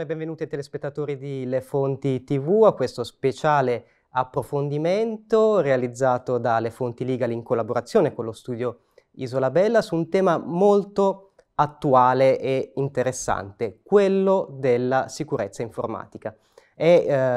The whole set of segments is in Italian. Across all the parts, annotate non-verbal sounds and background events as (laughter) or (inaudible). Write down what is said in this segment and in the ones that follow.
buongiorno e benvenuti ai telespettatori di Le Fonti TV a questo speciale approfondimento realizzato da Le Fonti Legal in collaborazione con lo studio Isola Bella su un tema molto attuale e interessante, quello della sicurezza informatica. È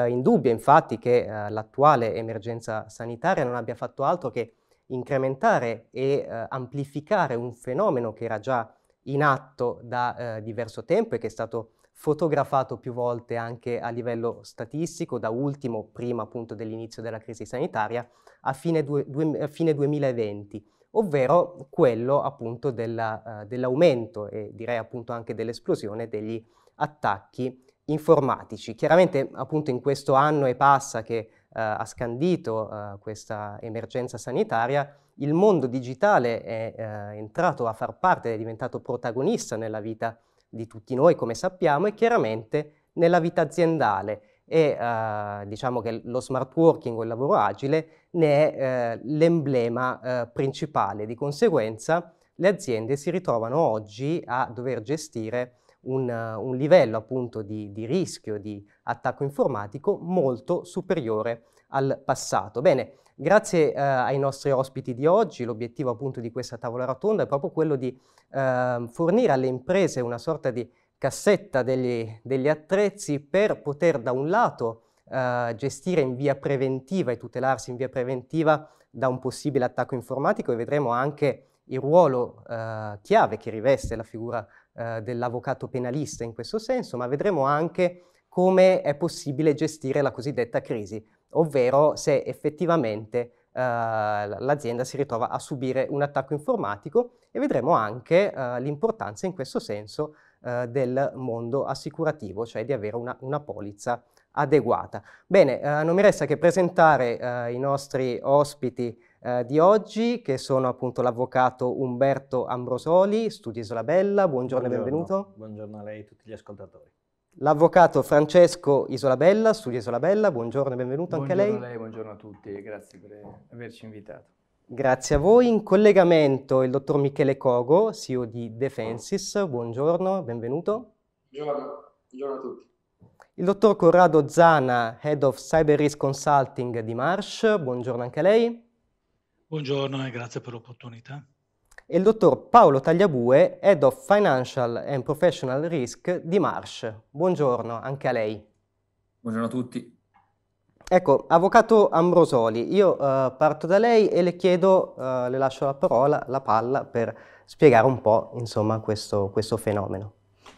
eh, indubbio infatti che eh, l'attuale emergenza sanitaria non abbia fatto altro che incrementare e eh, amplificare un fenomeno che era già in atto da eh, diverso tempo e che è stato fotografato più volte anche a livello statistico, da ultimo, prima appunto dell'inizio della crisi sanitaria, a fine, due, due, a fine 2020, ovvero quello appunto della, uh, dell'aumento e direi appunto anche dell'esplosione degli attacchi informatici. Chiaramente appunto in questo anno e passa che uh, ha scandito uh, questa emergenza sanitaria, il mondo digitale è entrato a far parte, è diventato protagonista nella vita di tutti noi, come sappiamo, e chiaramente nella vita aziendale e eh, diciamo che lo smart working o il lavoro agile ne è eh, l'emblema eh, principale. Di conseguenza le aziende si ritrovano oggi a dover gestire un, un livello appunto di, di rischio di attacco informatico molto superiore al passato. Bene, grazie eh, ai nostri ospiti di oggi, l'obiettivo appunto di questa tavola rotonda è proprio quello di eh, fornire alle imprese una sorta di cassetta degli, degli attrezzi per poter da un lato Uh, gestire in via preventiva e tutelarsi in via preventiva da un possibile attacco informatico e vedremo anche il ruolo uh, chiave che riveste la figura uh, dell'avvocato penalista in questo senso, ma vedremo anche come è possibile gestire la cosiddetta crisi ovvero se effettivamente eh, l'azienda si ritrova a subire un attacco informatico e vedremo anche eh, l'importanza in questo senso eh, del mondo assicurativo, cioè di avere una, una polizza adeguata. Bene, eh, non mi resta che presentare eh, i nostri ospiti eh, di oggi, che sono appunto l'avvocato Umberto Ambrosoli, Studi Isolabella. Buongiorno, buongiorno e benvenuto. Buongiorno a lei e a tutti gli ascoltatori. L'avvocato Francesco Isolabella, studio Isolabella, buongiorno e benvenuto buongiorno anche a lei. Buongiorno a lei, buongiorno a tutti, grazie per averci invitato. Grazie a voi. In collegamento il dottor Michele Cogo, CEO di Defensis, buongiorno, benvenuto. Buongiorno, buongiorno a tutti. Il dottor Corrado Zana, Head of Cyber Risk Consulting di Marsh, buongiorno anche a lei. Buongiorno e grazie per l'opportunità e il dottor Paolo Tagliabue, Head of Financial and Professional Risk di Marsh. Buongiorno anche a lei. Buongiorno a tutti. Ecco, Avvocato Ambrosoli, io eh, parto da lei e le chiedo, eh, le lascio la parola, la palla, per spiegare un po' insomma, questo, questo fenomeno.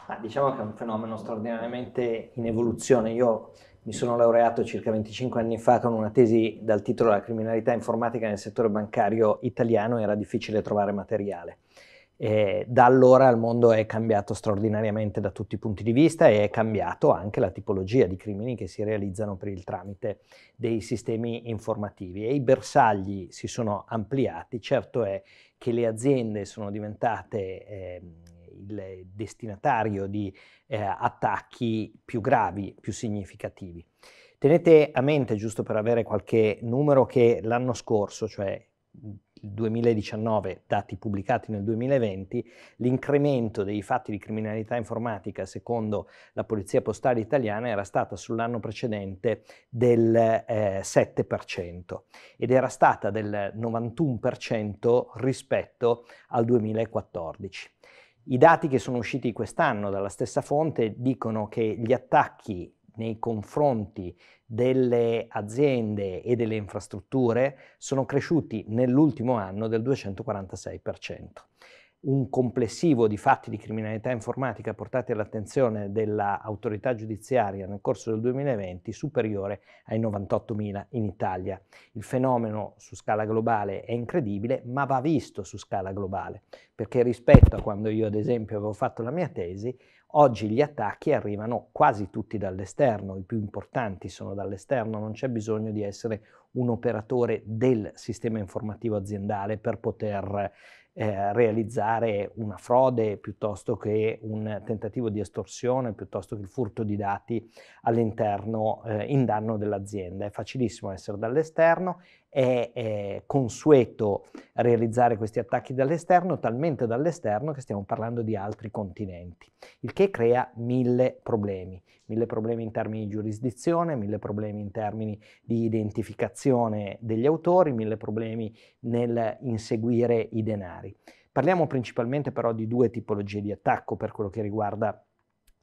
Ah, diciamo che è un fenomeno straordinariamente in evoluzione. Io mi sono laureato circa 25 anni fa con una tesi dal titolo La criminalità informatica nel settore bancario italiano, era difficile trovare materiale. E da allora il mondo è cambiato straordinariamente da tutti i punti di vista e è cambiato anche la tipologia di crimini che si realizzano per il tramite dei sistemi informativi e i bersagli si sono ampliati. Certo è che le aziende sono diventate eh, il destinatario di eh, attacchi più gravi, più significativi. Tenete a mente, giusto per avere qualche numero, che l'anno scorso, cioè il 2019, dati pubblicati nel 2020, l'incremento dei fatti di criminalità informatica secondo la Polizia Postale Italiana era stata sull'anno precedente del eh, 7% ed era stata del 91% rispetto al 2014. I dati che sono usciti quest'anno dalla stessa fonte dicono che gli attacchi nei confronti delle aziende e delle infrastrutture sono cresciuti nell'ultimo anno del 246% un complessivo di fatti di criminalità informatica portati all'attenzione dell'autorità giudiziaria nel corso del 2020 superiore ai 98.000 in Italia. Il fenomeno su scala globale è incredibile, ma va visto su scala globale, perché rispetto a quando io ad esempio avevo fatto la mia tesi, Oggi gli attacchi arrivano quasi tutti dall'esterno, i più importanti sono dall'esterno, non c'è bisogno di essere un operatore del sistema informativo aziendale per poter eh, realizzare una frode piuttosto che un tentativo di estorsione, piuttosto che il furto di dati all'interno, eh, in danno dell'azienda. È facilissimo essere dall'esterno è, è consueto realizzare questi attacchi dall'esterno, talmente dall'esterno che stiamo parlando di altri continenti, il che crea mille problemi, mille problemi in termini di giurisdizione, mille problemi in termini di identificazione degli autori, mille problemi nel inseguire i denari. Parliamo principalmente però di due tipologie di attacco per quello che riguarda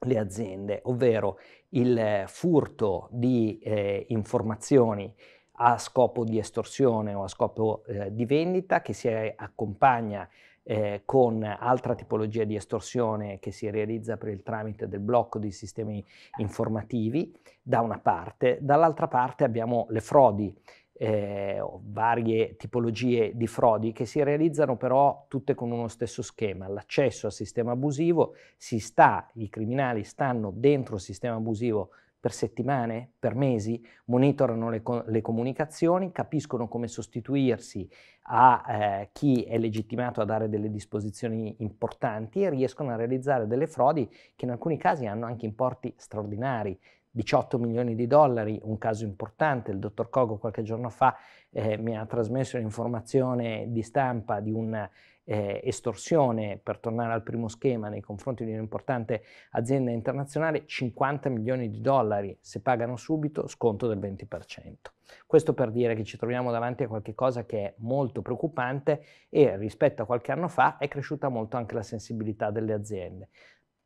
le aziende, ovvero il furto di eh, informazioni a scopo di estorsione o a scopo eh, di vendita che si accompagna eh, con altra tipologia di estorsione che si realizza per il tramite del blocco dei sistemi informativi da una parte, dall'altra parte abbiamo le frodi eh, varie tipologie di frodi che si realizzano però tutte con uno stesso schema, l'accesso al sistema abusivo, si sta, i criminali stanno dentro il sistema abusivo per settimane, per mesi, monitorano le, le comunicazioni, capiscono come sostituirsi a eh, chi è legittimato a dare delle disposizioni importanti e riescono a realizzare delle frodi che in alcuni casi hanno anche importi straordinari. 18 milioni di dollari, un caso importante, il dottor Cogo qualche giorno fa eh, mi ha trasmesso un'informazione di stampa di un eh, estorsione, per tornare al primo schema, nei confronti di un'importante azienda internazionale, 50 milioni di dollari, se pagano subito, sconto del 20%. Questo per dire che ci troviamo davanti a qualcosa che è molto preoccupante e rispetto a qualche anno fa è cresciuta molto anche la sensibilità delle aziende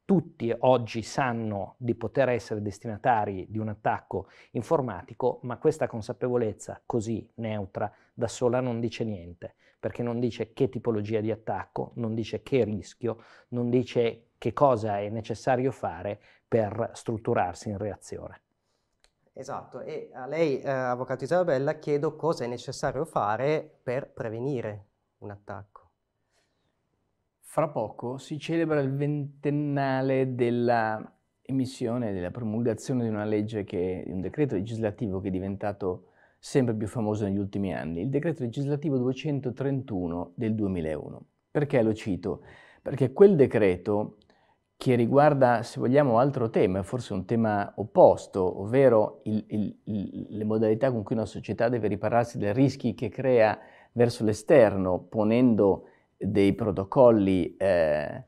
tutti oggi sanno di poter essere destinatari di un attacco informatico, ma questa consapevolezza così neutra da sola non dice niente perché non dice che tipologia di attacco, non dice che rischio, non dice che cosa è necessario fare per strutturarsi in reazione. Esatto, e a lei, eh, Avvocato Isabella, chiedo cosa è necessario fare per prevenire un attacco. Fra poco si celebra il ventennale della emissione, della promulgazione di una legge, che, di un decreto legislativo che è diventato sempre più famoso negli ultimi anni, il decreto legislativo 231 del 2001. Perché lo cito? Perché quel decreto che riguarda, se vogliamo, altro tema, forse un tema opposto, ovvero il, il, il, le modalità con cui una società deve ripararsi dai rischi che crea verso l'esterno, ponendo dei protocolli eh,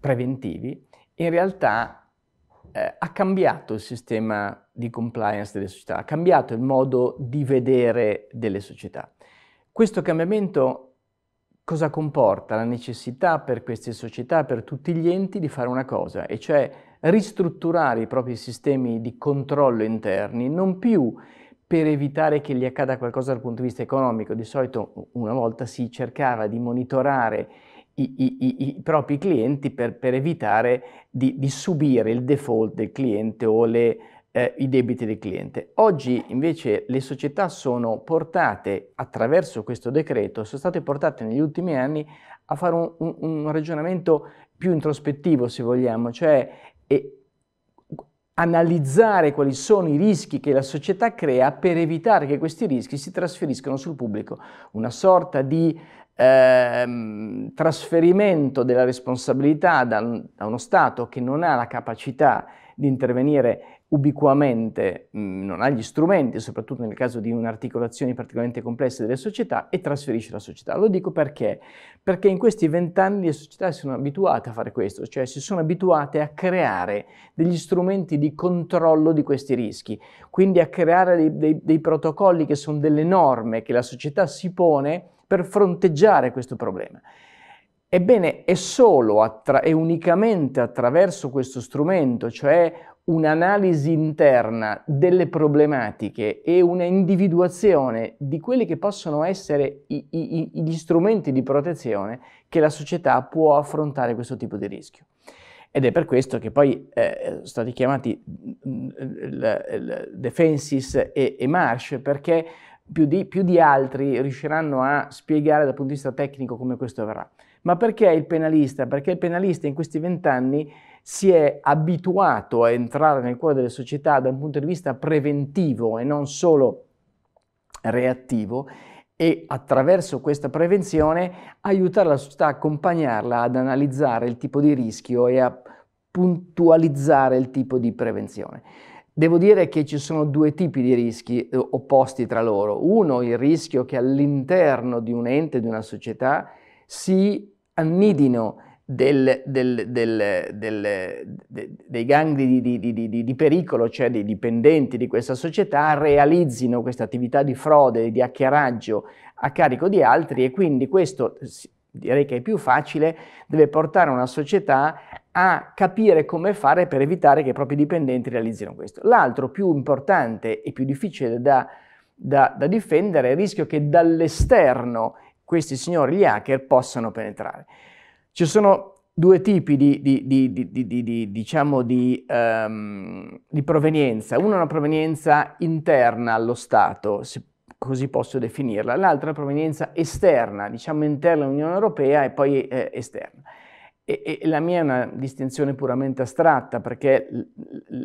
preventivi, in realtà eh, ha cambiato il sistema di compliance delle società, ha cambiato il modo di vedere delle società. Questo cambiamento cosa comporta? La necessità per queste società, per tutti gli enti, di fare una cosa, e cioè ristrutturare i propri sistemi di controllo interni, non più per evitare che gli accada qualcosa dal punto di vista economico. Di solito una volta si cercava di monitorare i, i, i propri clienti per, per evitare di, di, subire il default del cliente o le, eh, i debiti del cliente. Oggi invece le società sono portate attraverso questo decreto, sono state portate negli ultimi anni a fare un, un, un ragionamento più introspettivo se vogliamo, cioè e, analizzare quali sono i rischi che la società crea per evitare che questi rischi si trasferiscano sul pubblico, una sorta di ehm, trasferimento della responsabilità da, da uno Stato che non ha la capacità di intervenire ubiquamente mh, mm, non ha gli strumenti, soprattutto nel caso di un'articolazione particolarmente complessa delle società, e trasferisce la società. Lo dico perché? Perché in questi vent'anni le società si sono abituate a fare questo, cioè si sono abituate a creare degli strumenti di controllo di questi rischi, quindi a creare dei, dei, dei protocolli che sono delle norme che la società si pone per fronteggiare questo problema. Ebbene, è solo e unicamente attraverso questo strumento, cioè un'analisi interna delle problematiche e una individuazione di quelli che possono essere i, i, gli strumenti di protezione che la società può affrontare questo tipo di rischio. Ed è per questo che poi eh, sono stati chiamati Defensis mm, mm, e, e Marsh, perché più di, più di altri riusciranno a spiegare dal punto di vista tecnico come questo avverrà. Ma perché il penalista? Perché il penalista in questi vent'anni si è abituato a entrare nel cuore delle società da un punto di vista preventivo e non solo reattivo e attraverso questa prevenzione aiutare la società, accompagnarla ad analizzare il tipo di rischio e a puntualizzare il tipo di prevenzione. Devo dire che ci sono due tipi di rischi eh, opposti tra loro. Uno, il rischio che all'interno di un ente, di una società, si annidino del, del, del, dei gangli di, di, di, di, pericolo, cioè dei dipendenti di questa società, realizzino questa attività di frode, di acchiaraggio a carico di altri e quindi questo direi che è più facile, deve portare una società a capire come fare per evitare che i propri dipendenti realizzino questo. L'altro più importante e più difficile da, da, da difendere è il rischio che dall'esterno questi signori, gli hacker, possano penetrare. Ci sono due tipi di, di, di, diciamo ehm, di, provenienza. Una è una provenienza interna allo Stato, se così posso definirla, l'altra è una provenienza esterna, diciamo interna all'Unione Europea e poi eh, esterna. E, e la mia è una distinzione puramente astratta perché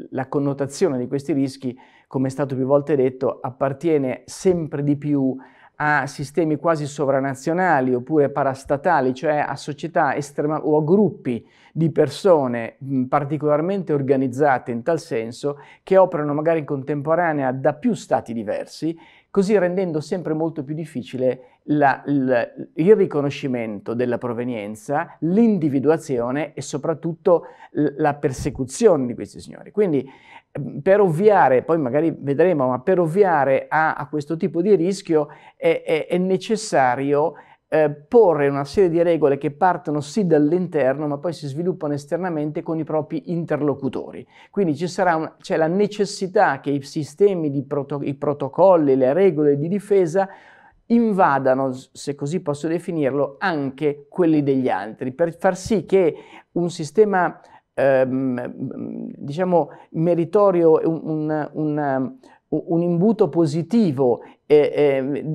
la connotazione di questi rischi, come è stato più volte detto, appartiene sempre di più a a sistemi quasi sovranazionali oppure parastatali, cioè a società estrema o a gruppi di persone particolarmente organizzate in tal senso che operano magari in contemporanea da più stati diversi, così rendendo sempre molto più difficile la, la, il riconoscimento della provenienza, l'individuazione e soprattutto la persecuzione di questi signori. Quindi Ehm, per ovviare, poi magari vedremo, ma per ovviare a, a questo tipo di rischio è, è, è necessario eh, porre una serie di regole che partono sì dall'interno ma poi si sviluppano esternamente con i propri interlocutori. Quindi c'è la necessità che i sistemi, di proto, i protocolli, le regole di difesa invadano, se così posso definirlo, anche quelli degli altri, per far sì che un sistema ehm, diciamo, meritorio, un, un, un, imbuto positivo eh,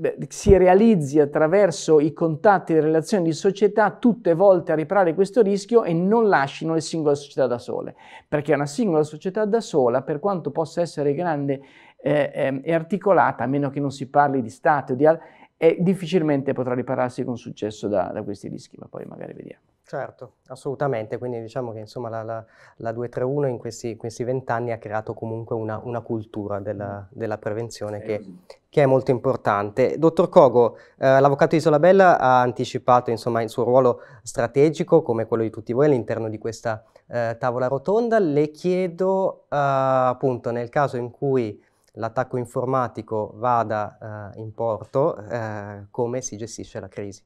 eh, si realizzi attraverso i contatti e le relazioni di società tutte volte a riparare questo rischio e non lasciano le singole società da sole, perché una singola società da sola, per quanto possa essere grande eh, ehm, e eh, articolata, a meno che non si parli di Stato, di altri, e difficilmente potrà ripararsi con successo da, da, questi rischi, ma poi magari vediamo. Certo, assolutamente, quindi diciamo che insomma la, la, la 231 in questi vent'anni ha creato comunque una, una cultura della, mm. della prevenzione che, che, è molto importante. Dottor Cogo, eh, l'avvocato Isolabella ha anticipato insomma, il suo ruolo strategico come quello di tutti voi all'interno di questa eh, tavola rotonda, le chiedo eh, appunto nel caso in cui l'attacco informatico vada eh, in porto, eh, come si gestisce la crisi?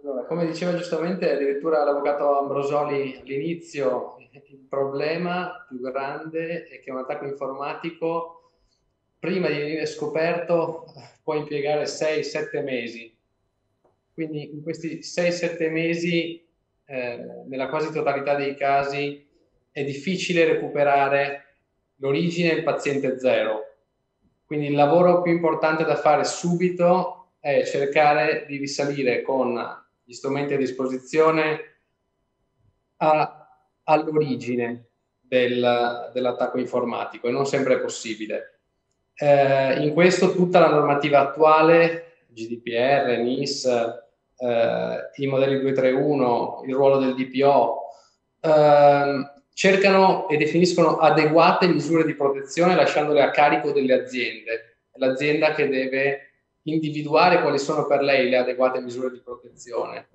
Allora, come diceva giustamente addirittura l'avvocato Ambrosoli all'inizio, il problema più grande è che un attacco informatico prima di venire scoperto può impiegare 6-7 mesi. Quindi in questi 6-7 mesi, eh, nella quasi totalità dei casi, è difficile recuperare l'origine è il paziente zero. Quindi il lavoro più importante da fare subito è cercare di risalire con gli strumenti a disposizione a, all'origine del, dell'attacco informatico e non sempre è possibile. Eh, in questo tutta la normativa attuale, GDPR, NIS, eh, i modelli 231, il ruolo del DPO, eh, cercano e definiscono adeguate misure di protezione lasciandole a carico delle aziende. l'azienda che deve individuare quali sono per lei le adeguate misure di protezione.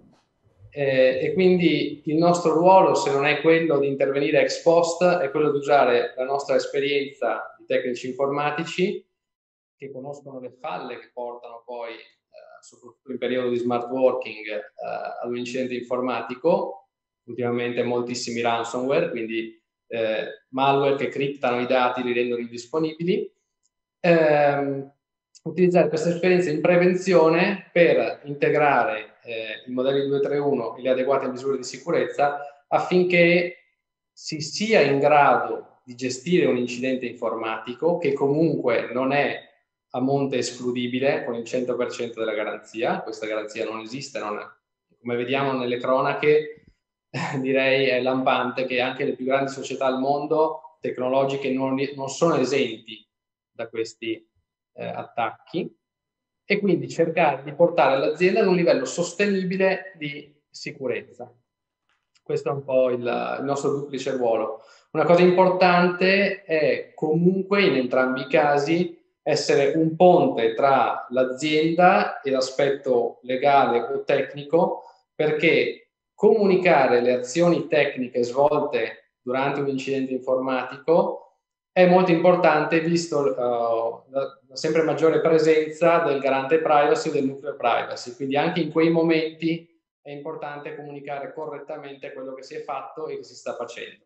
Eh, e quindi il nostro ruolo, se non è quello di intervenire ex post, è quello di usare la nostra esperienza di tecnici informatici che conoscono le falle che portano poi, eh, soprattutto in periodo di smart working, eh, ad un incidente informatico ultimamente moltissimi ransomware, quindi eh, malware che criptano i dati, li rendono indisponibili. Eh, utilizzare questa esperienza in prevenzione per integrare eh, i modelli 231 e le adeguate misure di sicurezza affinché si sia in grado di gestire un incidente informatico che comunque non è a monte escludibile con il 100% della garanzia, questa garanzia non esiste, non come vediamo nelle cronache (laughs) direi è lampante che anche le più grandi società al mondo tecnologiche non, non sono esenti da questi eh, attacchi e quindi cercare di portare l'azienda ad un livello sostenibile di sicurezza. Questo è un po' il, il nostro duplice ruolo. Una cosa importante è comunque in entrambi i casi essere un ponte tra l'azienda e l'aspetto legale o tecnico perché comunicare le azioni tecniche svolte durante un incidente informatico è molto importante visto uh, la, la sempre maggiore presenza del garante privacy e del nucleo privacy, quindi anche in quei momenti è importante comunicare correttamente quello che si è fatto e che si sta facendo.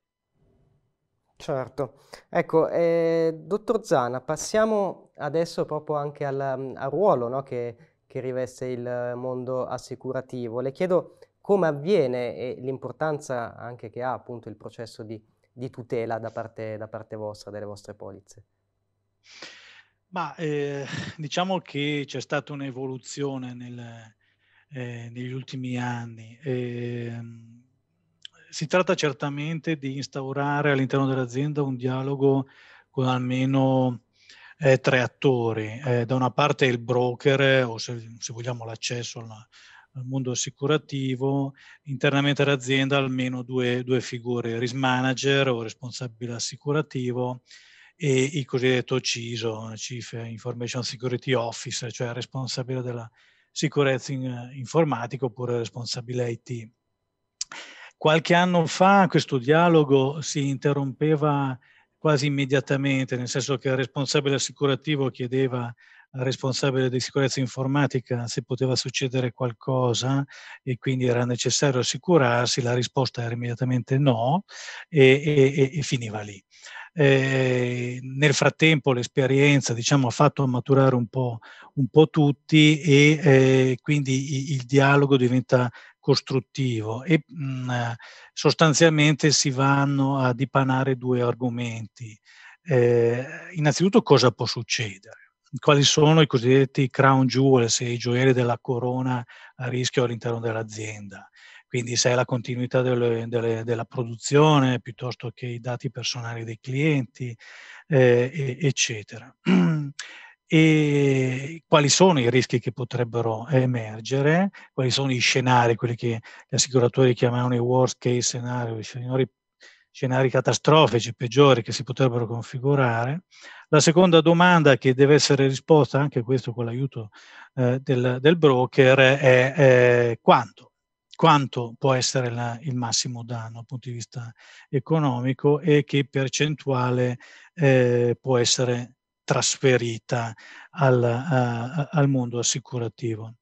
Certo, ecco, eh, dottor Zana, passiamo adesso proprio anche al, al ruolo no, che, che, riveste il mondo assicurativo. Le chiedo come avviene e l'importanza anche che ha appunto il processo di, di tutela da parte, da parte, vostra, delle vostre polizze? Ma eh, diciamo che c'è stata un'evoluzione nel, eh, negli ultimi anni. Eh, si tratta certamente di instaurare all'interno dell'azienda un dialogo con almeno eh, tre attori. Eh, da una parte il broker o se, se vogliamo l'accesso alla, mondo assicurativo, internamente all'azienda almeno due, due figure, risk manager o responsabile assicurativo e il cosiddetto CISO, Chief Information Security Officer, cioè responsabile della sicurezza in, informatica oppure responsabile IT. Qualche anno fa questo dialogo si interrompeva quasi immediatamente, nel senso che il responsabile assicurativo chiedeva responsabile di sicurezza informatica se poteva succedere qualcosa e quindi era necessario assicurarsi, la risposta era immediatamente no e, e, e finiva lì. Eh, nel frattempo l'esperienza diciamo, ha fatto maturare un po', un po tutti e eh, quindi il, il dialogo diventa costruttivo e mh, mm, sostanzialmente si vanno a dipanare due argomenti. Eh, innanzitutto cosa può succedere? quali sono i cosiddetti crown jewels, i gioielli della corona a rischio all'interno dell'azienda. Quindi se è la continuità delle, delle, della produzione piuttosto che i dati personali dei clienti, eh, eccetera. E quali sono i rischi che potrebbero emergere, quali sono i scenari, quelli che gli assicuratori chiamano i worst case scenario, i scenari scenari catastrofici peggiori che si potrebbero configurare. La seconda domanda che deve essere risposta, anche questo con l'aiuto eh, del, del, broker, è, è quanto quanto può essere la, il massimo danno dal punto di vista economico e che percentuale eh, può essere trasferita al, a, al mondo assicurativo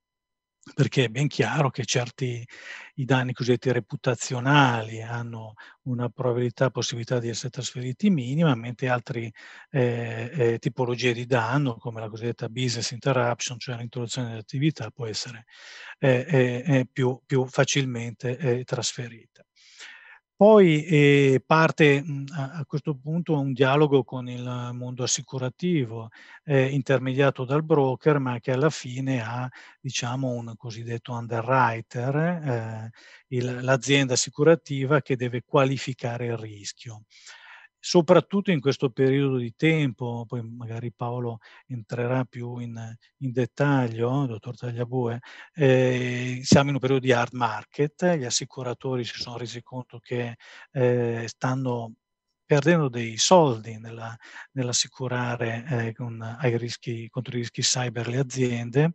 perché è ben chiaro che certi i danni cosiddetti reputazionali hanno una probabilità, possibilità di essere trasferiti minima, mentre altre eh, eh, tipologie di danno, come la cosiddetta business interruption, cioè l'introduzione dell'attività, può essere eh, eh, eh, più, più, facilmente eh, trasferita. Poi eh, parte mh, a questo punto un dialogo con il mondo assicurativo, eh, intermediato dal broker, ma che alla fine ha diciamo, un cosiddetto underwriter, eh, il, l'azienda assicurativa che deve qualificare il rischio soprattutto in questo periodo di tempo, poi magari Paolo entrerà più in, in dettaglio, dottor Tagliabue, eh, siamo in un periodo di hard market, gli assicuratori si sono resi conto che eh, stanno perdendo dei soldi nella, nell'assicurare eh, con, ai rischi, contro i rischi cyber le aziende,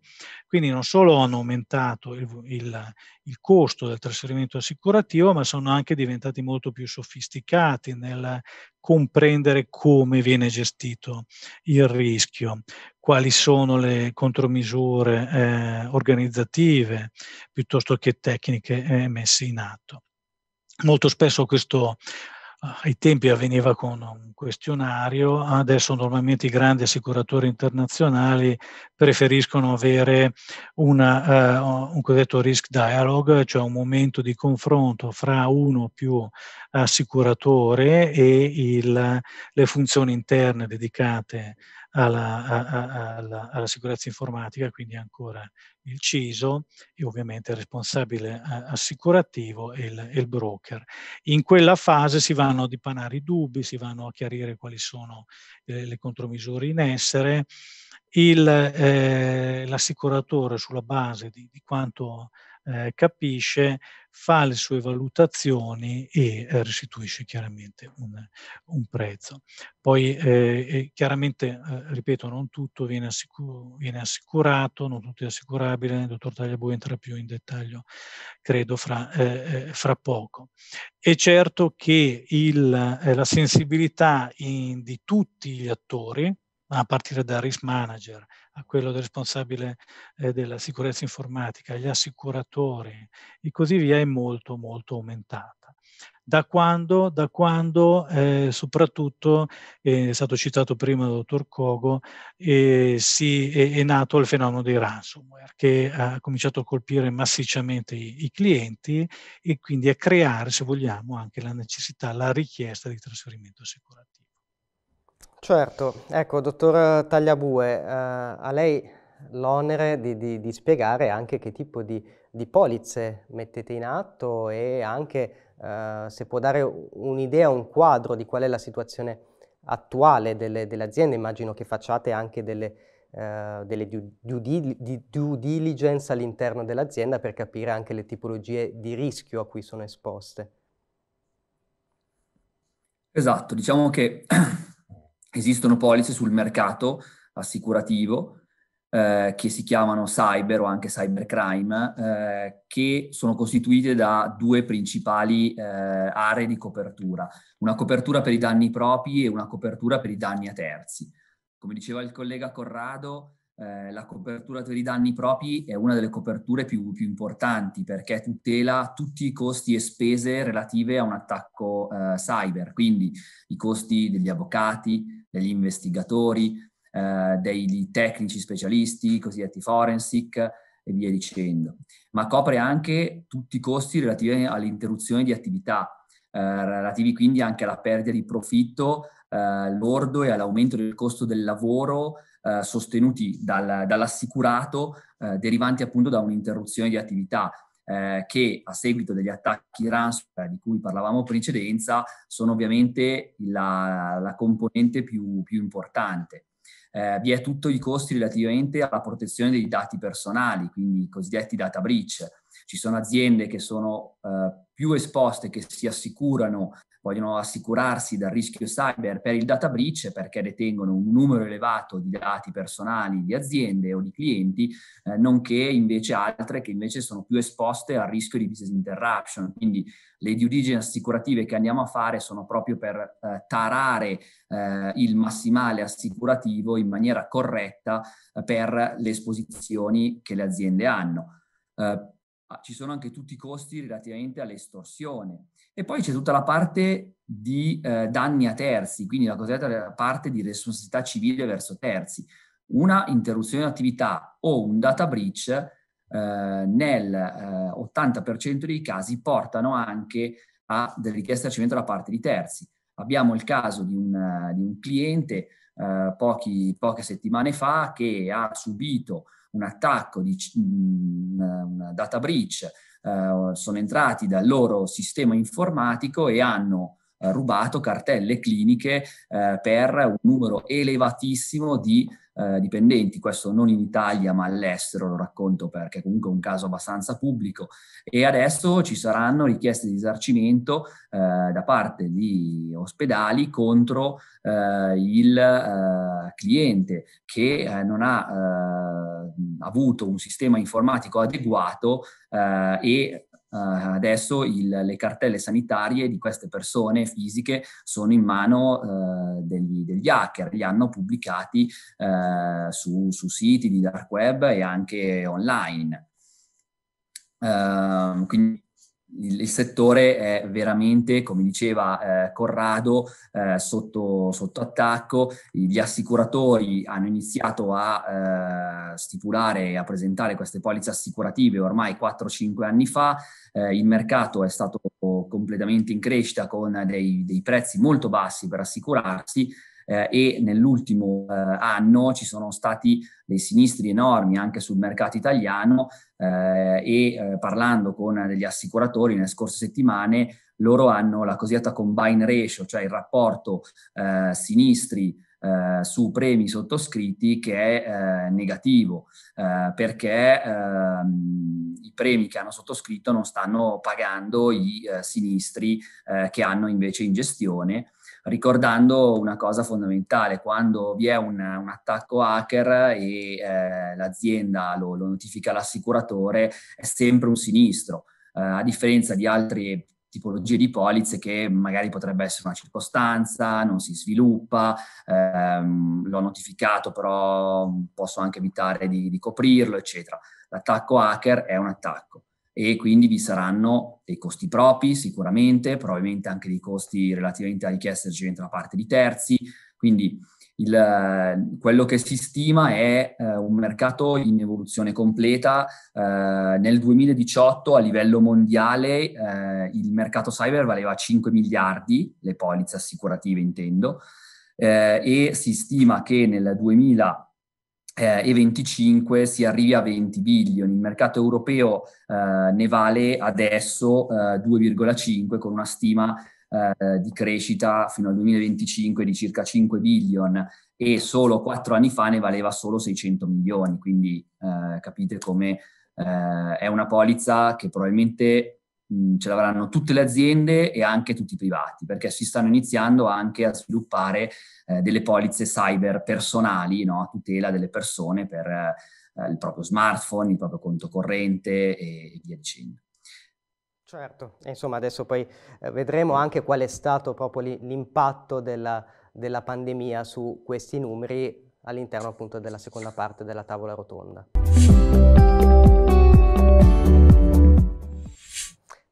quindi non solo hanno aumentato il, il, il costo del trasferimento assicurativo, ma sono anche diventati molto più sofisticati nel comprendere come viene gestito il rischio, quali sono le contromisure eh, organizzative piuttosto che tecniche eh, messe in atto. Molto spesso questo ai tempi avveniva con un questionario, adesso normalmente i grandi assicuratori internazionali preferiscono avere una, uh, un cosiddetto risk dialogue, cioè un momento di confronto fra uno o più assicuratori e il, le funzioni interne dedicate alla, a, alla, alla, sicurezza informatica, quindi ancora il CISO e ovviamente il responsabile eh, assicurativo e il, il, broker. In quella fase si vanno a dipanare i dubbi, si vanno a chiarire quali sono eh, le contromisure in essere. Il, eh, l'assicuratore sulla base di, di quanto eh, capisce, fa le sue valutazioni e eh, restituisce chiaramente un, un prezzo. Poi eh, eh chiaramente, eh, ripeto, non tutto viene, assicur- viene, assicurato, non tutto è assicurabile, il dottor Tagliabue entra più in dettaglio, credo, fra, eh, fra poco. È certo che il, la sensibilità in, di tutti gli attori, a partire dal risk manager, a quello del responsabile eh, della sicurezza informatica, gli assicuratori e così via, è molto molto aumentata. Da quando, da quando eh, soprattutto, eh, è stato citato prima dal dottor Kogo, eh, si, è, è, nato il fenomeno dei ransomware che ha cominciato a colpire massicciamente i, i, clienti e quindi a creare, se vogliamo, anche la necessità, la richiesta di trasferimento assicurativo. Certo, ecco, dottor Tagliabue, eh, a lei l'onere di, di, di, spiegare anche che tipo di, di, polizze mettete in atto e anche eh, se può dare un'idea, un quadro di qual è la situazione attuale delle, dell'azienda. Immagino che facciate anche delle, eh, delle due, due, due diligence all'interno dell'azienda per capire anche le tipologie di rischio a cui sono esposte. Esatto, diciamo che (clears throat) Esistono polizze sul mercato assicurativo eh, che si chiamano cyber o anche cybercrime, eh, che sono costituite da due principali eh, aree di copertura, una copertura per i danni propri e una copertura per i danni a terzi. Come diceva il collega Corrado, eh, la copertura per i danni propri è una delle coperture più, più, importanti perché tutela tutti i costi e spese relative a un attacco eh, cyber, quindi i costi degli avvocati, degli investigatori, eh, dei tecnici specialisti, cosiddetti forensic e via dicendo, ma copre anche tutti i costi relativi all'interruzione di attività, eh, relativi quindi anche alla perdita di profitto eh, lordo e all'aumento del costo del lavoro eh, sostenuti dal, dall'assicurato eh, derivanti appunto da un'interruzione di attività, eh, che a seguito degli attacchi ransomware di cui parlavamo in precedenza sono ovviamente la, la componente più, più importante. Eh, vi è tutto i costi relativamente alla protezione dei dati personali, quindi i cosiddetti data breach. Ci sono aziende che sono eh, più esposte, che si assicurano vogliono assicurarsi dal rischio cyber per il data breach perché detengono un numero elevato di dati personali di aziende o di clienti, eh, nonché invece altre che invece sono più esposte al rischio di business interruption. Quindi le due diligence assicurative che andiamo a fare sono proprio per eh, tarare eh, il massimale assicurativo in maniera corretta eh, per le esposizioni che le aziende hanno. Eh, ci sono anche tutti i costi relativamente all'estorsione e poi c'è tutta la parte di eh, danni a terzi, quindi la cosiddetta eh, parte di responsabilità civile verso terzi. Una interruzione di attività o un data breach eh, nel eh, 80% dei casi portano anche a delle richieste di risarcimento da parte di terzi. Abbiamo il caso di un, eh, di un cliente eh, pochi, poche settimane fa che ha subito un attacco di mm, un, data breach eh, sono entrati dal loro sistema informatico e hanno eh, rubato cartelle cliniche eh, per un numero elevatissimo di eh, dipendenti, questo non in Italia ma all'estero, lo racconto perché comunque è un caso abbastanza pubblico e adesso ci saranno richieste di risarcimento eh, da parte di ospedali contro eh, il cliente che non ha eh, avuto un sistema informatico adeguato eh, e Uh, adesso il, le cartelle sanitarie di queste persone fisiche sono in mano uh, degli, degli, hacker, li hanno pubblicati uh, su, su, siti di dark web e anche online. Ehm, quindi il, il, settore è veramente, come diceva eh, Corrado, eh, sotto, sotto, attacco. Gli assicuratori hanno iniziato a eh, stipulare e a presentare queste polizze assicurative ormai 4-5 anni fa. Eh, il mercato è stato completamente in crescita con dei, dei prezzi molto bassi per assicurarsi eh, e nell'ultimo eh, anno ci sono stati dei sinistri enormi anche sul mercato italiano eh, e eh, parlando con degli assicuratori nelle scorse settimane loro hanno la cosiddetta combine ratio, cioè il rapporto eh, sinistri eh, su premi sottoscritti che è eh, negativo eh, perché ehm, i premi che hanno sottoscritto non stanno pagando i eh, sinistri che hanno invece in gestione ricordando una cosa fondamentale, quando vi è un, un attacco hacker e eh, l'azienda lo, lo, notifica l'assicuratore, è sempre un sinistro, eh, a differenza di altre tipologie di polizze che magari potrebbe essere una circostanza, non si sviluppa, ehm, l'ho notificato però posso anche evitare di, di coprirlo, eccetera. L'attacco hacker è un attacco e quindi vi saranno dei costi propri sicuramente, probabilmente anche dei costi relativamente a richieste riceventi da parte di terzi, quindi il, eh, quello che si stima è eh, un mercato in evoluzione completa. Eh, nel 2018 a livello mondiale eh, il mercato cyber valeva 5 miliardi, le polizze assicurative intendo, eh, e si stima che nel 2000 eh, e 25 si arrivi a 20 billion. Il mercato europeo eh, ne vale adesso eh, 2,5 con una stima eh, di crescita fino al 2025 di circa 5 billion e solo 4 anni fa ne valeva solo 600 milioni, quindi eh, capite come eh, è una polizza che probabilmente ce l'avranno tutte le aziende e anche tutti i privati, perché si stanno iniziando anche a sviluppare eh, delle polizze cyber personali no? a tutela delle persone per eh, il proprio smartphone, il proprio conto corrente e, e via dicendo. Certo, insomma adesso poi eh, vedremo anche qual è stato proprio l'impatto della, della pandemia su questi numeri all'interno appunto della seconda parte della tavola rotonda.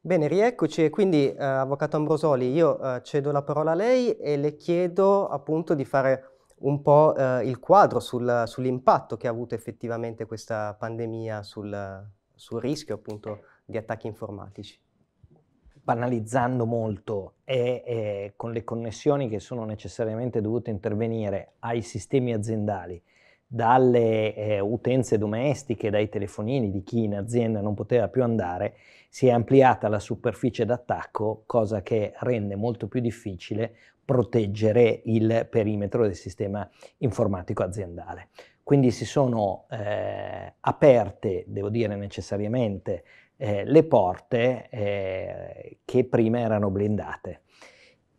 Bene, rieccoci e quindi eh, Avvocato Ambrosoli, io eh, cedo la parola a lei e le chiedo appunto di fare un po' eh, il quadro sul, sull'impatto che ha avuto effettivamente questa pandemia sul, sul, rischio appunto di attacchi informatici. Banalizzando molto e con le connessioni che sono necessariamente dovute intervenire ai sistemi aziendali dalle eh, utenze domestiche, dai telefonini di chi in azienda non poteva più andare, si è ampliata la superficie d'attacco, cosa che rende molto più difficile proteggere il perimetro del sistema informatico aziendale. Quindi si sono eh, aperte, devo dire necessariamente, eh, le porte eh, che prima erano blindate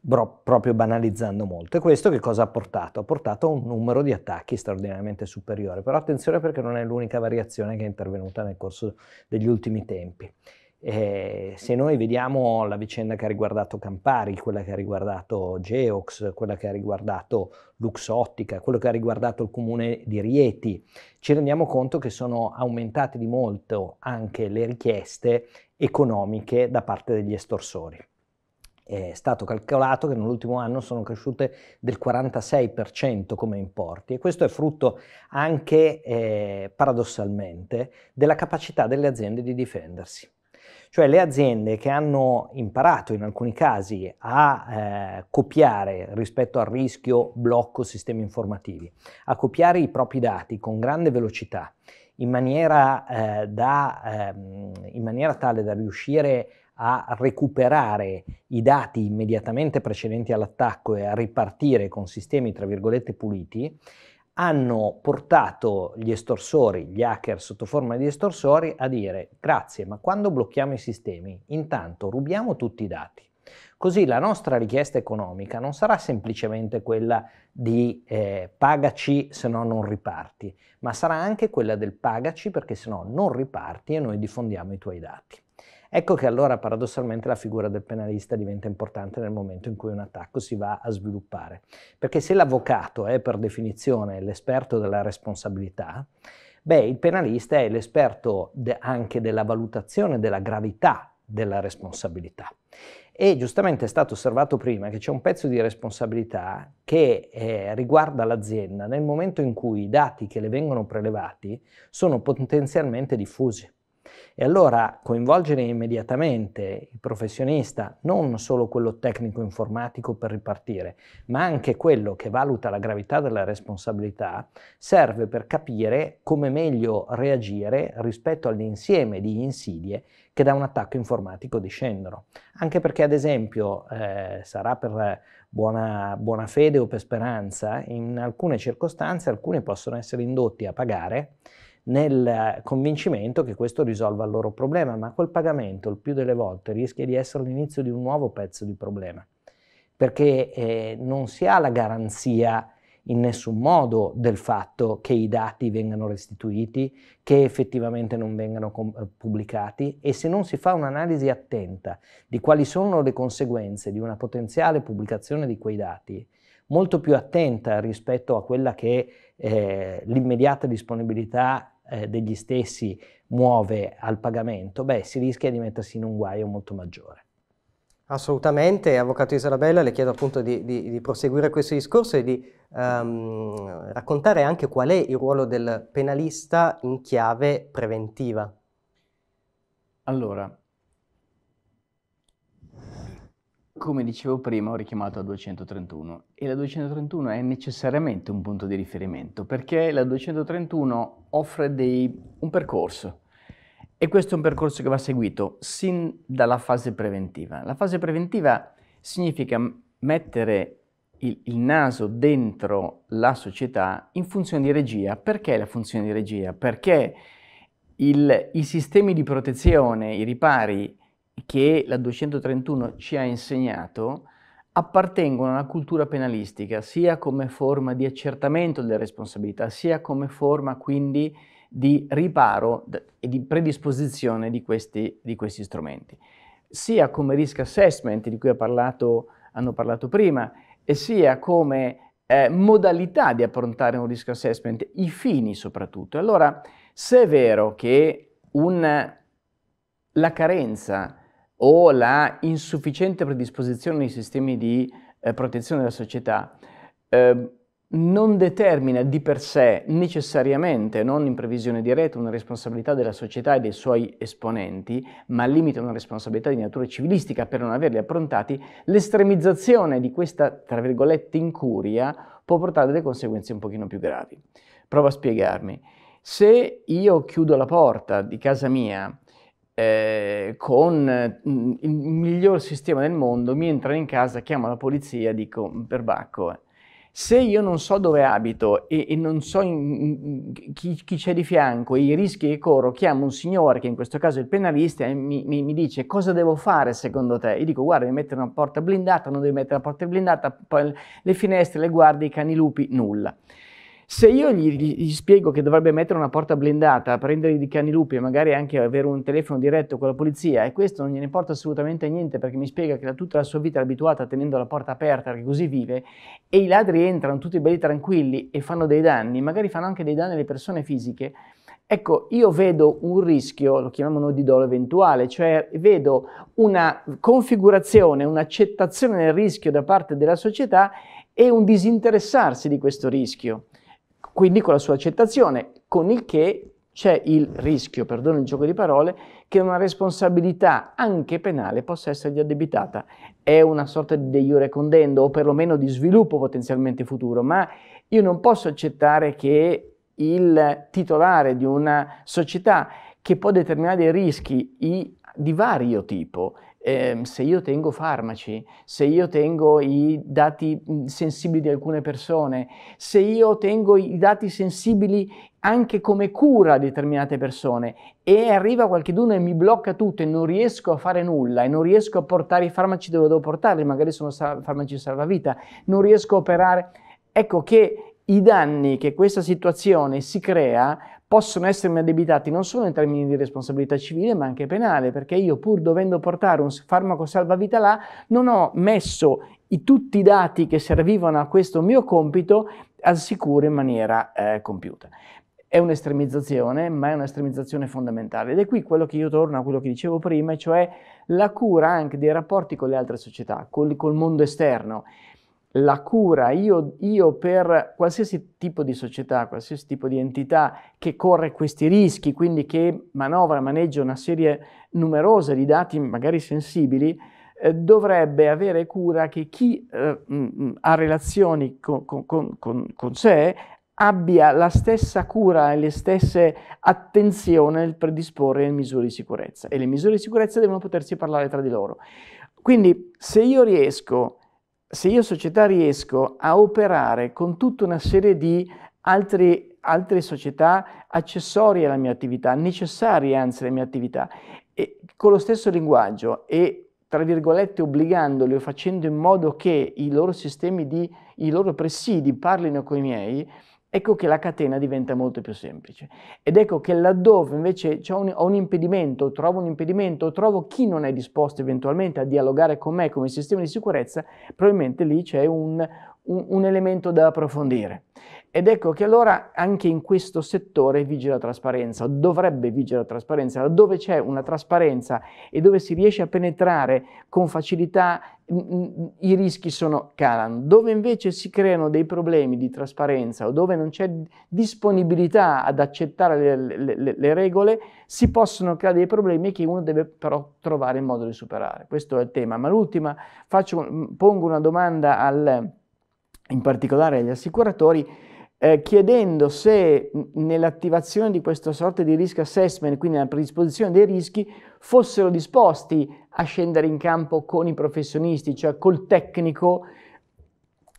bro, proprio banalizzando molto. E questo che cosa ha portato? Ha portato a un numero di attacchi straordinariamente superiore, però attenzione perché non è l'unica variazione che è intervenuta nel corso degli ultimi tempi. Eh, se noi vediamo la vicenda che ha riguardato Campari, quella che ha riguardato Geox, quella che ha riguardato Luxottica, quello che ha riguardato il comune di Rieti, ci rendiamo conto che sono aumentate di molto anche le richieste economiche da parte degli estorsori è stato calcolato che nell'ultimo anno sono cresciute del 46% come importi e questo è frutto anche eh, paradossalmente della capacità delle aziende di difendersi. Cioè le aziende che hanno imparato in alcuni casi a eh, copiare rispetto al rischio blocco sistemi informativi, a copiare i propri dati con grande velocità, in maniera, eh, da, ehm, in maniera tale da riuscire a a recuperare i dati immediatamente precedenti all'attacco e a ripartire con sistemi, tra virgolette, puliti, hanno portato gli estorsori, gli hacker sotto forma di estorsori, a dire grazie, ma quando blocchiamo i sistemi, intanto rubiamo tutti i dati. Così la nostra richiesta economica non sarà semplicemente quella di eh, pagaci se no non riparti, ma sarà anche quella del pagaci perché se no non riparti e noi diffondiamo i tuoi dati. Ecco che allora paradossalmente la figura del penalista diventa importante nel momento in cui un attacco si va a sviluppare. Perché se l'avvocato è per definizione l'esperto della responsabilità, beh, il penalista è l'esperto de anche della valutazione della gravità della responsabilità. E giustamente è stato osservato prima che c'è un pezzo di responsabilità che eh, riguarda l'azienda nel momento in cui i dati che le vengono prelevati sono potenzialmente diffusi. E allora coinvolgere immediatamente il professionista, non solo quello tecnico informatico per ripartire, ma anche quello che valuta la gravità della responsabilità, serve per capire come meglio reagire rispetto all'insieme di insidie che da un attacco informatico discendono. Anche perché ad esempio eh, sarà per buona, buona fede o per speranza, in alcune circostanze alcuni possono essere indotti a pagare nel convincimento che questo risolva il loro problema, ma quel pagamento il più delle volte rischia di essere l'inizio di un nuovo pezzo di problema, perché eh, non si ha la garanzia in nessun modo del fatto che i dati vengano restituiti, che effettivamente non vengano eh, pubblicati e se non si fa un'analisi attenta di quali sono le conseguenze di una potenziale pubblicazione di quei dati, molto più attenta rispetto a quella che eh, l'immediata disponibilità eh, degli stessi muove al pagamento, beh, si rischia di mettersi in un guaio molto maggiore. Assolutamente, Avvocato Isabella, le chiedo appunto di, di, di proseguire questo discorso e di um, raccontare anche qual è il ruolo del penalista in chiave preventiva. Allora, Come dicevo prima, ho richiamato la 231 e la 231 è necessariamente un punto di riferimento perché la 231 offre dei, un percorso e questo è un percorso che va seguito sin dalla fase preventiva. La fase preventiva significa mettere il, il naso dentro la società in funzione di regia. Perché la funzione di regia? Perché il, i sistemi di protezione, i ripari, che la 231 ci ha insegnato appartengono alla cultura penalistica, sia come forma di accertamento delle responsabilità, sia come forma quindi di riparo e di predisposizione di questi, di questi strumenti, sia come risk assessment di cui parlato, hanno parlato prima, e sia come eh, modalità di approntare un risk assessment, i fini soprattutto. Allora, se è vero che un, la carenza o la insufficiente predisposizione dei sistemi di eh, protezione della società eh, non determina di per sé necessariamente, non in previsione diretta, una responsabilità della società e dei suoi esponenti, ma limita una responsabilità di natura civilistica per non averli approntati, l'estremizzazione di questa, tra virgolette, incuria può portare a delle conseguenze un pochino più gravi. Provo a spiegarmi. Se io chiudo la porta di casa mia eh, con mm, il miglior sistema del mondo, mi entra in casa, chiamo la polizia, dico perbacco. Se io non so dove abito e, e non so in, chi, chi c'è di fianco e i rischi che corro, chiamo un signore, che in questo caso è il penalista, e mi, mi, mi dice cosa devo fare secondo te. Io dico guarda, devi mettere una porta blindata, non devi mettere una porta blindata, poi le finestre, le guardie, i cani lupi, nulla. Se io gli, gli, spiego che dovrebbe mettere una porta blindata, prendere i cani lupi e magari anche avere un telefono diretto con la polizia, e questo non gliene importa assolutamente niente perché mi spiega che da tutta la sua vita è abituata a tenendo la porta aperta, perché così vive, e i ladri entrano tutti belli tranquilli e fanno dei danni, magari fanno anche dei danni alle persone fisiche, Ecco, io vedo un rischio, lo chiamiamo noi di dolo eventuale, cioè vedo una configurazione, un'accettazione del rischio da parte della società e un disinteressarsi di questo rischio quindi con la sua accettazione, con il che c'è il rischio, perdono il gioco di parole, che una responsabilità anche penale possa essergli addebitata. È una sorta di de iure condendo o perlomeno di sviluppo potenzialmente futuro, ma io non posso accettare che il titolare di una società che può determinare dei rischi di vario tipo, Ehm, se io tengo farmaci, se io tengo i dati sensibili di alcune persone, se io tengo i dati sensibili anche come cura a determinate persone e arriva qualcuno e mi blocca tutto e non riesco a fare nulla e non riesco a portare i farmaci dove devo portarli, magari sono farmaci salvavita, non riesco a operare. Ecco che i danni che questa situazione si crea possono essermi addebitati non solo in termini di responsabilità civile ma anche penale, perché io pur dovendo portare un farmaco salvavita là non ho messo i, tutti i dati che servivano a questo mio compito al sicuro in maniera eh, compiuta. È un'estremizzazione, ma è un'estremizzazione fondamentale ed è qui quello che io torno a quello che dicevo prima, cioè la cura anche dei rapporti con le altre società, col, col mondo esterno la cura, io, io, per qualsiasi tipo di società, qualsiasi tipo di entità che corre questi rischi, quindi che manovra, maneggia una serie numerosa di dati magari sensibili, eh, dovrebbe avere cura che chi eh, mh, mm, mm, ha relazioni con, con, con, con, sé abbia la stessa cura e le stesse attenzioni nel predisporre le misure di sicurezza. E le misure di sicurezza devono potersi parlare tra di loro. Quindi se io riesco a se io società riesco a operare con tutta una serie di altri, altre società accessorie alla mia attività, necessarie anzi alla mia attività, e con lo stesso linguaggio e tra virgolette obbligandoli o facendo in modo che i loro sistemi di, i loro presidi parlino con i miei, ecco che la catena diventa molto più semplice. Ed ecco che laddove invece un, ho un impedimento, trovo un impedimento, trovo chi non è disposto eventualmente a dialogare con me come sistema di sicurezza, probabilmente lì c'è un, un, un elemento da approfondire. Ed ecco che allora anche in questo settore vige la trasparenza, dovrebbe vigere la trasparenza, laddove c'è una trasparenza e dove si riesce a penetrare con facilità mm, mm, i rischi sono calano, dove invece si creano dei problemi di trasparenza o dove non c'è disponibilità ad accettare le, le, le, regole, si possono creare dei problemi che uno deve però trovare il modo di superare. Questo è il tema. Ma l'ultima, faccio, pongo una domanda al, in particolare agli assicuratori eh, chiedendo se nell'attivazione di questa sorta di risk assessment, quindi nella predisposizione dei rischi, fossero disposti a scendere in campo con i professionisti, cioè col tecnico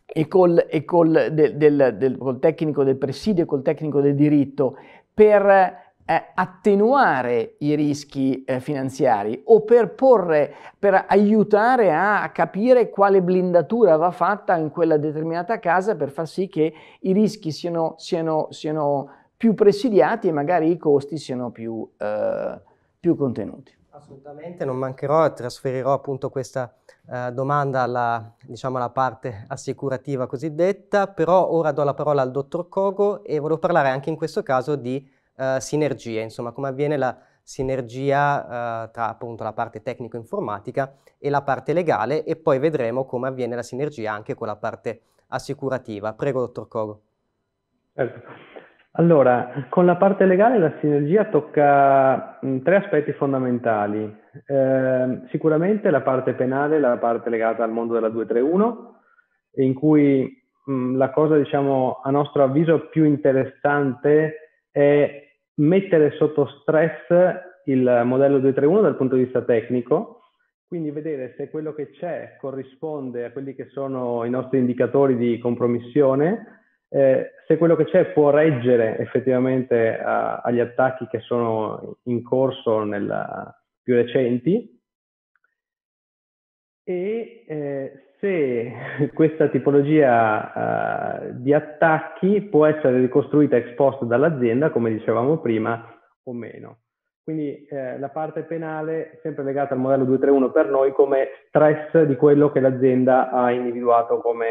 e col, e col, del, del, del, col tecnico del presidio e col tecnico del diritto, per eh, attenuare i rischi eh, finanziari o per porre, per aiutare a capire quale blindatura va fatta in quella determinata casa per far sì che i rischi siano, siano, siano più presidiati e magari i costi siano più, eh, più contenuti. Assolutamente, non mancherò e trasferirò appunto questa eh, domanda alla, diciamo, alla, parte assicurativa cosiddetta, però ora do la parola al dottor Cogo e volevo parlare anche in questo caso di eh, sinergie, insomma come avviene la sinergia uh, tra appunto la parte tecnico-informatica e la parte legale e poi vedremo come avviene la sinergia anche con la parte assicurativa. Prego, dottor Cogo. Certo. Allora, con la parte legale la sinergia tocca mh, mm, tre aspetti fondamentali. Eh, sicuramente la parte penale, la parte legata al mondo della 231, in cui mh, mm, la cosa, diciamo, a nostro avviso più interessante è mettere sotto stress il modello 231 dal punto di vista tecnico, quindi vedere se quello che c'è corrisponde a quelli che sono i nostri indicatori di compromissione, eh, se quello che c'è può reggere effettivamente a, agli attacchi che sono in corso nella, più recenti e eh, se (laughs) questa tipologia uh, di attacchi può essere ricostruita ex post dall'azienda, come dicevamo prima, o meno. Quindi eh, la parte penale sempre legata al modello 231 per noi come stress di quello che l'azienda ha individuato come,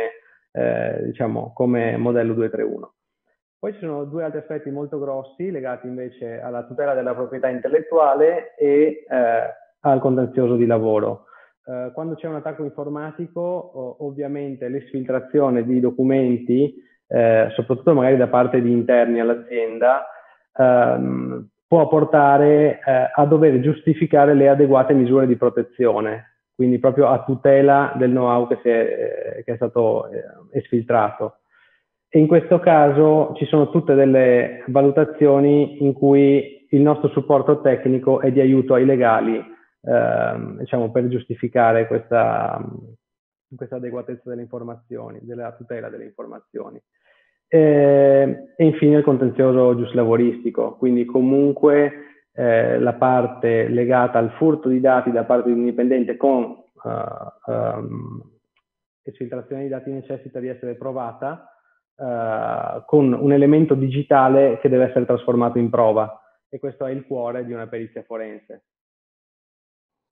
eh, diciamo, come modello 231. Poi ci sono due altri aspetti molto grossi legati invece alla tutela della proprietà intellettuale e eh, al contenzioso di lavoro. Eh, quando c'è un attacco informatico, ovviamente l'esfiltrazione di documenti, eh, soprattutto magari da parte di interni all'azienda, ehm, può portare eh, a dover giustificare le adeguate misure di protezione, quindi proprio a tutela del know-how che, è, eh, che è, stato eh, esfiltrato. E in questo caso ci sono tutte delle valutazioni in cui il nostro supporto tecnico è di aiuto ai legali eh, diciamo, per giustificare questa, questa adeguatezza delle informazioni, della tutela delle informazioni. E, ehm, e infine il contenzioso giuslavoristico, quindi comunque eh, la parte legata al furto di dati da parte di un dipendente con uh, um, di dati necessita di essere provata uh, con un elemento digitale che deve essere trasformato in prova e questo è il cuore di una perizia forense.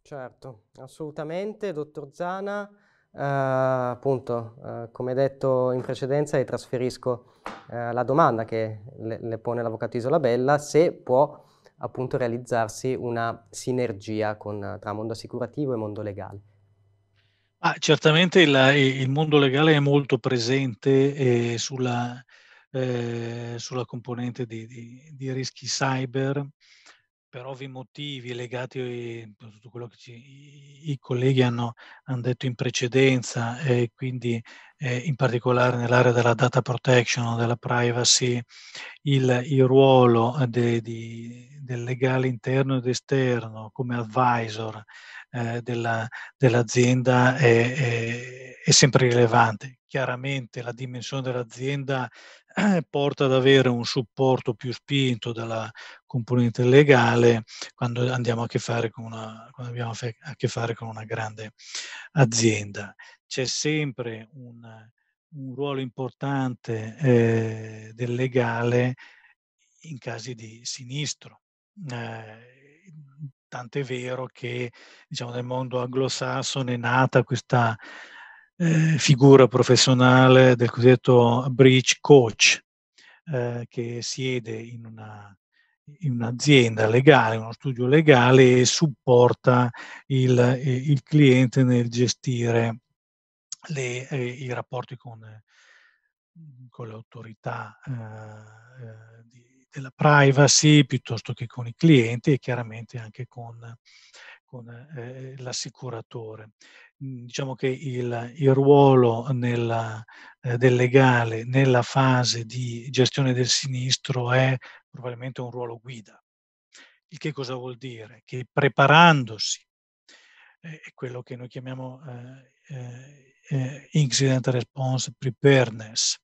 Certo, assolutamente, dottor Zana. Eh, appunto, eh, come detto in precedenza, le trasferisco eh, la domanda che le, le pone l'avvocato Isolabella se può appunto realizzarsi una sinergia con, tra mondo assicurativo e mondo legale. Ah, certamente il, il, mondo legale è molto presente eh, sulla, eh, sulla, componente di, di, di rischi cyber per ovvi motivi legati a ehm, tutto quello che ci, i colleghi hanno, hanno, detto in precedenza e quindi eh, in particolare nell'area della data protection, della privacy, il, il ruolo de, de, del legale interno ed esterno come advisor eh, della, dell'azienda è, è, è sempre rilevante. Chiaramente la dimensione dell'azienda porta ad avere un supporto più spinto dalla componente legale quando, andiamo a che fare con una, quando abbiamo a che fare con una grande azienda. C'è sempre un, un ruolo importante eh, del legale in casi di sinistro. Eh, tant'è vero che diciamo, nel mondo anglosassone è nata questa eh, figura professionale del cosiddetto bridge coach, eh, che siede in, una, in, un'azienda legale, uno studio legale e supporta il, eh, il cliente nel gestire le, eh, i rapporti con, con autorità. Eh, eh, di, della privacy piuttosto che con i clienti e chiaramente anche con con eh, eh l'assicuratore. Mhmm, diciamo che il, il ruolo nella, eh, del legale nella fase di gestione del sinistro è probabilmente un ruolo guida. Il che cosa vuol dire? Che preparandosi, eh, è quello che noi chiamiamo eh, eh, incident response preparedness,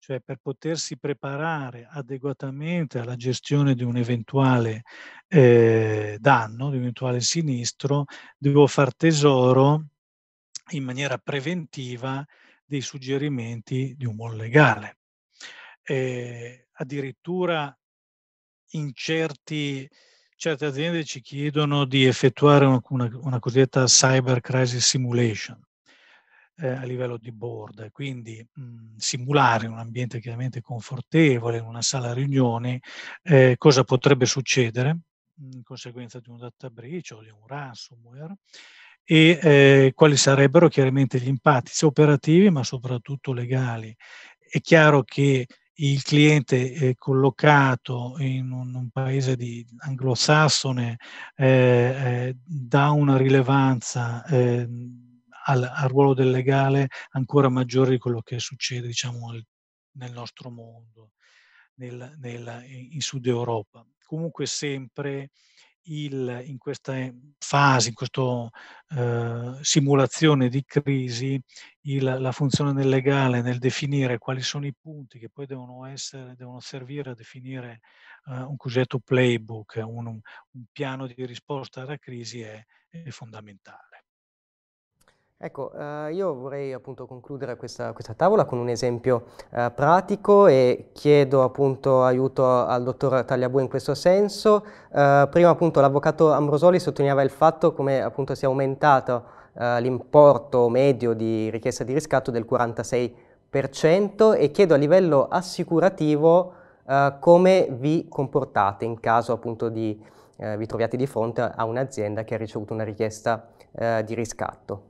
cioè per potersi preparare adeguatamente alla gestione di un eventuale eh, danno, di un eventuale sinistro, devo far tesoro in maniera preventiva dei suggerimenti di un buon legale. Eh, addirittura in certi, certe aziende ci chiedono di effettuare una, una, una cosiddetta cyber crisis simulation, eh, a livello di board. Quindi mh, mhmm, simulare un ambiente chiaramente confortevole, in una sala riunioni, eh, cosa potrebbe succedere mhmm, in conseguenza di un data breach o di un ransomware e eh, quali sarebbero chiaramente gli impatti sia operativi ma soprattutto legali. È chiaro che il cliente collocato in un, un paese anglosassone eh, eh, dà una rilevanza ehm, al, al, ruolo del legale ancora maggiore di quello che succede diciamo, nel nostro mondo, nel, nel, in Sud Europa. Comunque sempre il, in questa fase, in questa eh, simulazione di crisi, il, la funzione del legale nel definire quali sono i punti che poi devono, essere, devono servire a definire eh, un cosiddetto playbook, un, un, piano di risposta alla crisi è, è fondamentale. Ecco, eh, io vorrei appunto concludere questa, questa tavola con un esempio eh, pratico e chiedo appunto aiuto al dottor Tagliabù in questo senso. Eh, prima appunto l'avvocato Ambrosoli sottolineava il fatto come appunto sia aumentato eh, l'importo medio di richiesta di riscatto del 46% e chiedo a livello assicurativo eh, come vi comportate in caso appunto di, eh, vi troviate di fronte a un'azienda che ha ricevuto una richiesta di riscatto.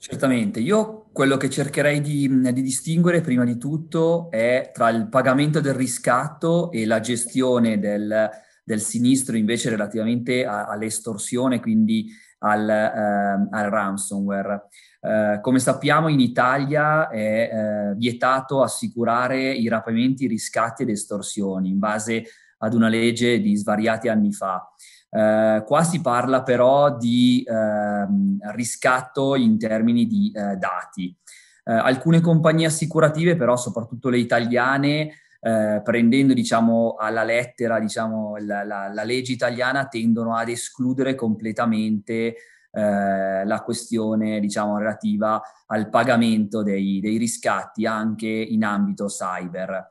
Certamente, io quello che cercherei di, mm, di, distinguere prima di tutto è tra il pagamento del riscatto e la gestione del, del sinistro invece relativamente a, all'estorsione, quindi al, eh, al ransomware. Eh, come sappiamo in Italia è eh, vietato assicurare i rapimenti, riscatti ed estorsioni in base ad una legge di svariati anni fa. Eh, qua si parla però di eh, riscatto in termini di eh, dati. Eh, alcune compagnie assicurative, però soprattutto le italiane, eh, prendendo diciamo, alla lettera diciamo, la, la, la, legge italiana, tendono ad escludere completamente eh, la questione diciamo, relativa al pagamento dei, dei riscatti anche in ambito cyber.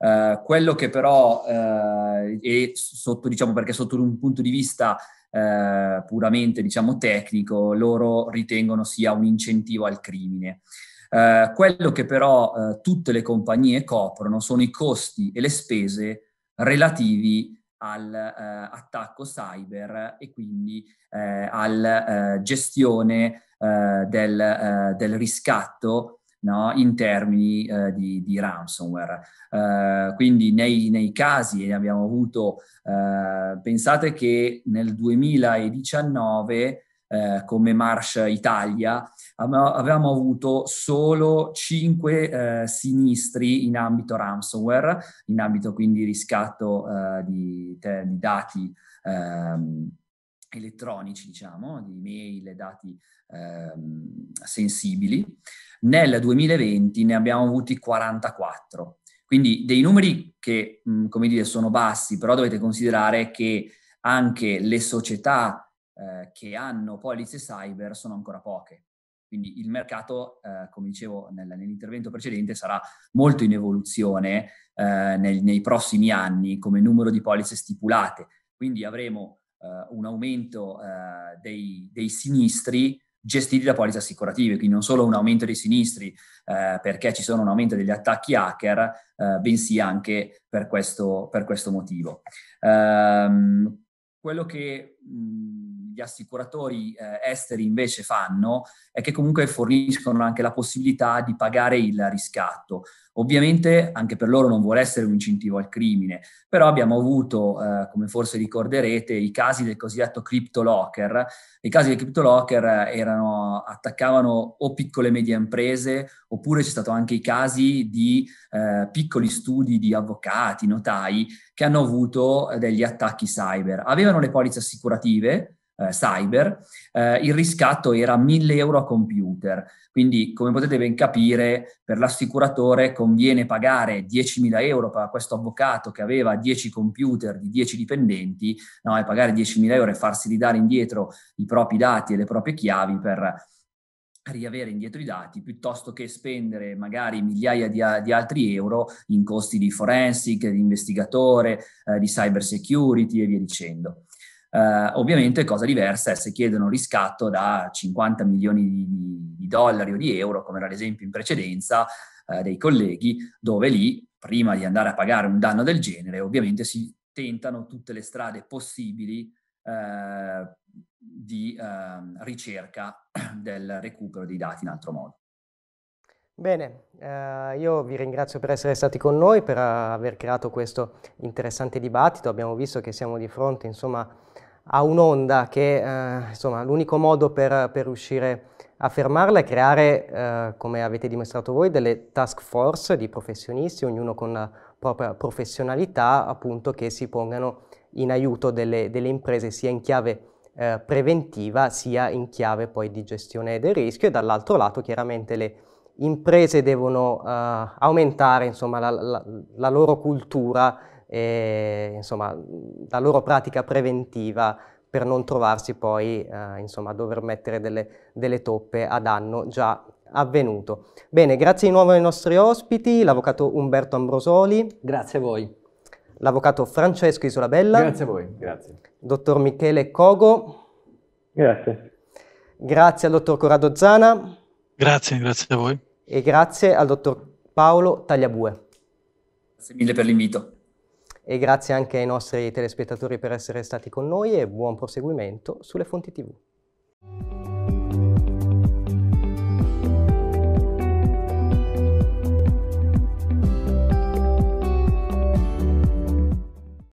Eh, quello che però eh, è sotto, diciamo, perché sotto un punto di vista eh, puramente diciamo, tecnico, loro ritengono sia un incentivo al crimine. Eh, quello che però eh, tutte le compagnie coprono sono i costi e le spese relativi all'attacco eh, cyber e quindi eh, alla gestione del, del, riscatto no? in termini eh, di, di, ransomware. Eh, quindi nei, nei, casi ne abbiamo avuto, eh, pensate che nel 2019 eh, come Marsh Italia avevamo avuto solo 5 eh, sinistri in ambito ransomware, in ambito quindi riscatto di, di, dati ehm, elettronici, diciamo, di mail e dati ehm, sensibili. Nel 2020 ne abbiamo avuti 44. Quindi dei numeri che, come dire, sono bassi, però dovete considerare che anche le società eh, che hanno polizze cyber sono ancora poche. Quindi il mercato, eh, come dicevo nell'intervento precedente, sarà molto in evoluzione eh, nel, nei prossimi anni come numero di polizze stipulate. Quindi avremo eh, un aumento eh, dei, dei sinistri gestiti da polizze assicurative, quindi non solo un aumento dei sinistri eh, perché ci sono un aumento degli attacchi hacker, eh, bensì anche per questo, per questo motivo. Ehm, quello che mh, mm, gli assicuratori eh, esteri invece fanno è che comunque forniscono anche la possibilità di pagare il riscatto. Ovviamente anche per loro non vuole essere un incentivo al crimine, però abbiamo avuto, eh, come forse ricorderete, i casi del cosiddetto crypto locker. I casi del CryptoLocker erano, attaccavano o piccole e medie imprese, oppure c'è stato anche i casi di eh, piccoli studi di avvocati, notai, che hanno avuto eh, degli attacchi cyber. Avevano le polizze assicurative, eh, cyber, eh, il riscatto era 1000 euro a computer. Quindi, come potete ben capire, per l'assicuratore conviene pagare 10.000 euro per questo avvocato che aveva 10 computer di 10 dipendenti, no, e pagare 10.000 euro e farsi ridare indietro i propri dati e le proprie chiavi per riavere indietro i dati piuttosto che spendere magari migliaia di, di altri euro in costi di forensic, di investigatore, eh, di cyber security e via dicendo. Uh, ovviamente cosa diversa è se chiedono riscatto da 50 milioni di, di dollari o di euro, come era l'esempio in precedenza uh, dei colleghi, dove lì, prima di andare a pagare un danno del genere, ovviamente si tentano tutte le strade possibili uh, di ehm, ricerca (clears throat) del recupero dei dati in altro modo. Bene, eh, io vi ringrazio per essere stati con noi, per aver creato questo interessante dibattito. Abbiamo visto che siamo di fronte, insomma, a un'onda che eh, l'unico modo per, per, riuscire a fermarla è creare, eh, come avete dimostrato voi, delle task force di professionisti, ognuno con la propria professionalità appunto che si pongano in aiuto delle, delle imprese sia in chiave eh, preventiva sia in chiave poi di gestione del rischio e dall'altro lato chiaramente le imprese devono eh, aumentare insomma la, la, la loro cultura e insomma, la loro pratica preventiva per non trovarsi poi eh, insomma, a dover mettere delle, delle toppe a danno già avvenuto. Bene, grazie di nuovo ai nostri ospiti, l'avvocato Umberto Ambrosoli. Grazie a voi. L'avvocato Francesco Isolabella. Grazie a voi, grazie. Dottor Michele Cogo. Grazie. Grazie al dottor Corrado Zana. Grazie, grazie a voi. E grazie al dottor Paolo Tagliabue. Grazie mille per l'invito e grazie anche ai nostri telespettatori per essere stati con noi e buon proseguimento sulle fonti TV.